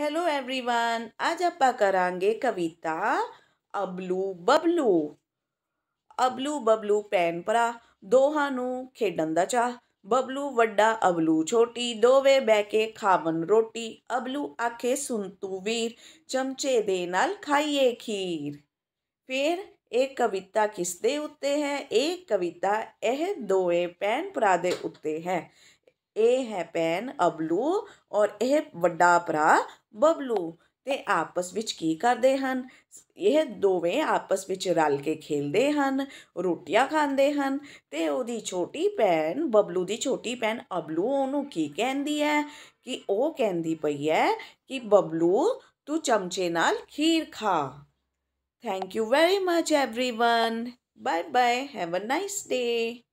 hello everyone ਅੱਜ ਆਪਾਂ ਕਰਾਂਗੇ ਕਵਿਤਾ ਅਬਲੂ ਬਬਲੂ ਅਬਲੂ ਬਬਲੂ ਪੈਨ ਭਰਾ ਦੋਹਾਂ ਨੂੰ ਖੇਡਣ ਦਾ ਚਾਹ ਬਬਲੂ ਵੱਡਾ ਅਬਲੂ ਛੋਟੀ ਦੋਵੇਂ ਬਹਿ ਕੇ ਖਾਵਨ ਰੋਟੀ ਅਬਲੂ ਆਖੇ ਸੁਣ ਤੂੰ ਵੀਰ ਚਮਚੇ ਦੇ ਨਾਲ ਖਾਈਏ ਖੀਰ ਫਿਰ ਇਹ ਕਵਿਤਾ ਕਿਸ ਦੇ ਉੱਤੇ ਹੈ ਇਹ ਕਵਿਤਾ ਇਹ ਦੋਵੇਂ ਪੈਨ ਭਰਾ ਦੇ ਉੱਤੇ ਹੈ ਇਹ ਹੈ ਪੈਨ ਅਬਲੂ ਔਰ ਇਹ ਵੱਡਾ ਭਰਾ ਬਬਲੂ ਤੇ ਆਪਸ ਵਿੱਚ ਕੀ ਕਰਦੇ ਹਨ ਇਹ ਦੋਵੇਂ ਆਪਸ ਵਿੱਚ ਰਲ ਕੇ ਖੇਲਦੇ ਹਨ ਰੋਟੀਆਂ ਖਾਂਦੇ ਹਨ ਤੇ ਉਹਦੀ ਛੋਟੀ ਭੈਣ ਬਬਲੂ ਦੀ ਛੋਟੀ ਭੈਣ ਅਬਲੂ ਉਹਨੂੰ ਕੀ ਕਹਿੰਦੀ ਹੈ ਕਿ ਉਹ ਕਹਿੰਦੀ ਪਈ ਹੈ ਕਿ ਬਬਲੂ ਤੂੰ ਚਮਚੇ ਨਾਲ ਖੀਰ ਖਾ thank you very much everyone bye bye have a nice day